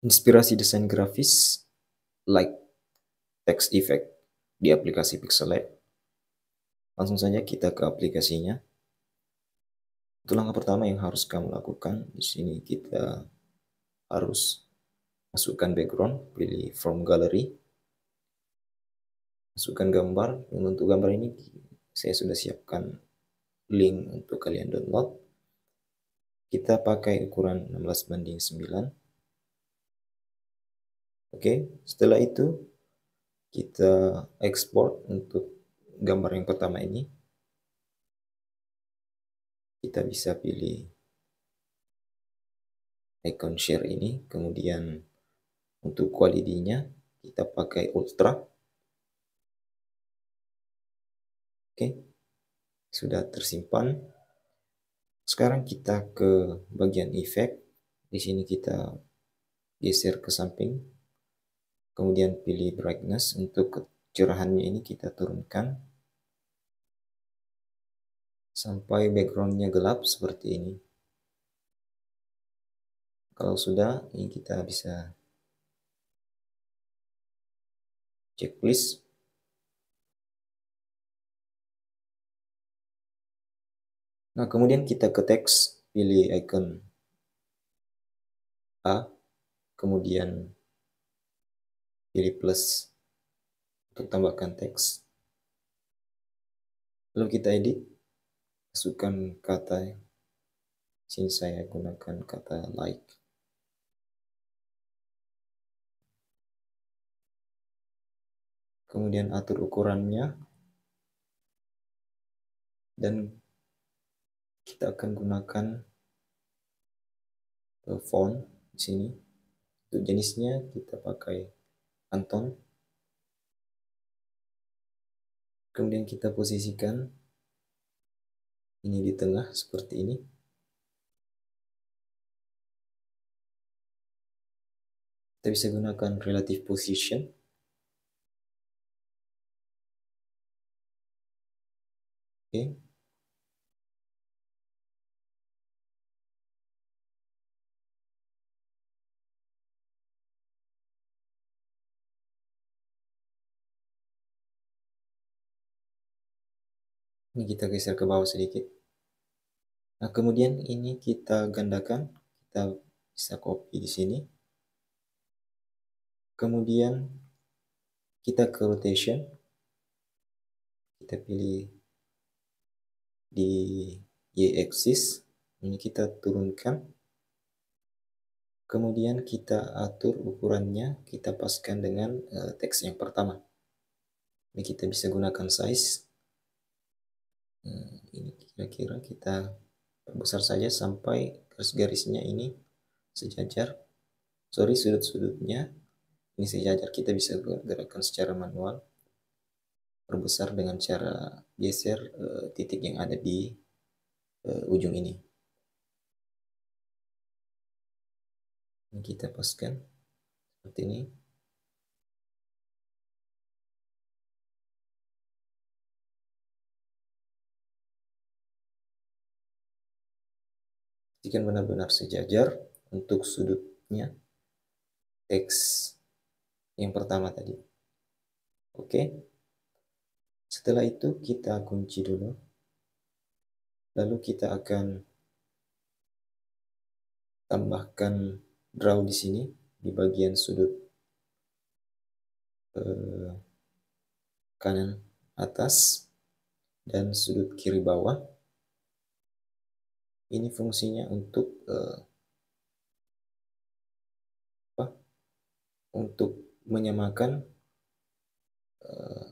Inspirasi desain grafis like text effect di aplikasi Pixelate. Langsung saja kita ke aplikasinya. Itu langkah pertama yang harus kamu lakukan. Di sini kita harus masukkan background, pilih from gallery. Masukkan gambar. Untuk gambar ini saya sudah siapkan link untuk kalian download. Kita pakai ukuran 16 banding 9 Oke, okay, setelah itu kita export untuk gambar yang pertama ini. Kita bisa pilih icon share ini, kemudian untuk kualitinya kita pakai ultra. Oke, okay, sudah tersimpan. Sekarang kita ke bagian efek. Di sini kita geser ke samping kemudian pilih brightness untuk curahannya ini kita turunkan sampai backgroundnya gelap seperti ini kalau sudah ini kita bisa checklist Nah, kemudian kita ke teks, pilih icon A, kemudian pilih plus untuk tambahkan teks. Lalu kita edit, masukkan kata. Sini saya gunakan kata like. Kemudian atur ukurannya. Dan kita akan gunakan font di sini. Untuk jenisnya kita pakai Anton. Kemudian kita posisikan ini di tengah seperti ini. Kita bisa gunakan relative position. Oke. Okay. Ini kita geser ke bawah sedikit. Nah, kemudian ini kita gandakan. Kita bisa copy di sini. Kemudian kita ke rotation. Kita pilih di y-axis. Ini kita turunkan. Kemudian kita atur ukurannya. Kita paskan dengan uh, teks yang pertama. Ini kita bisa gunakan size Nah, ini kira-kira kita besar saja sampai garis-garisnya ini sejajar. Sorry, sudut-sudutnya ini sejajar. Kita bisa gerakan secara manual. Perbesar dengan cara geser e, titik yang ada di e, ujung ini. Ini kita paskan seperti ini. pastikan benar-benar sejajar untuk sudutnya X yang pertama tadi. Oke. Setelah itu kita kunci dulu. Lalu kita akan tambahkan draw di sini di bagian sudut eh, kanan atas dan sudut kiri bawah ini fungsinya untuk uh, apa? untuk menyamakan uh,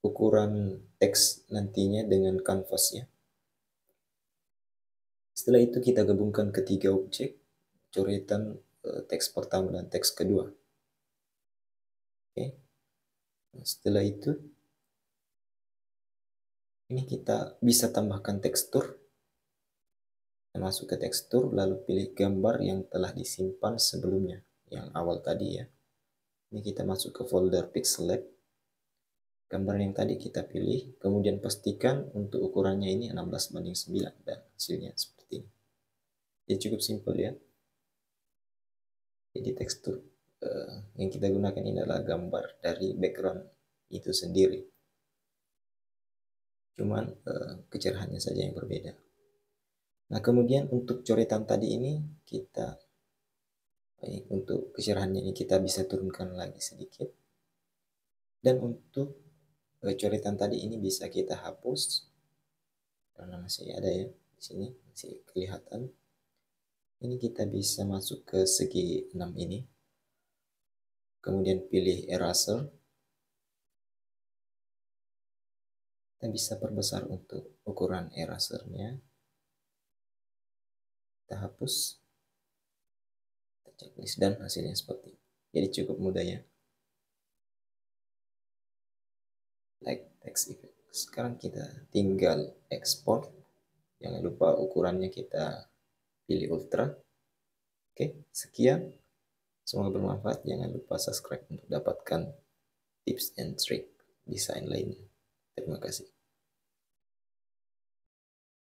ukuran teks nantinya dengan kanvasnya. Setelah itu kita gabungkan ketiga objek, coretan uh, teks pertama dan teks kedua. Oke. Okay. Nah, setelah itu ini kita bisa tambahkan tekstur masuk ke tekstur lalu pilih gambar yang telah disimpan sebelumnya yang awal tadi ya ini kita masuk ke folder pixel lab gambar yang tadi kita pilih kemudian pastikan untuk ukurannya ini 16 banding 9 dan hasilnya seperti ini ya cukup simpel ya jadi tekstur uh, yang kita gunakan ini adalah gambar dari background itu sendiri cuman uh, kecerahannya saja yang berbeda Nah, kemudian untuk coretan tadi ini kita baik untuk keserahannya ini kita bisa turunkan lagi sedikit. Dan untuk e, coretan tadi ini bisa kita hapus karena masih ada ya di sini masih kelihatan. Ini kita bisa masuk ke segi 6 ini. Kemudian pilih eraser. Kita bisa perbesar untuk ukuran erasernya kita hapus kita checklist dan hasilnya seperti ini. jadi cukup mudah ya like text effect sekarang kita tinggal ekspor jangan lupa ukurannya kita pilih ultra oke sekian semoga bermanfaat jangan lupa subscribe untuk dapatkan tips and trick desain lainnya terima kasih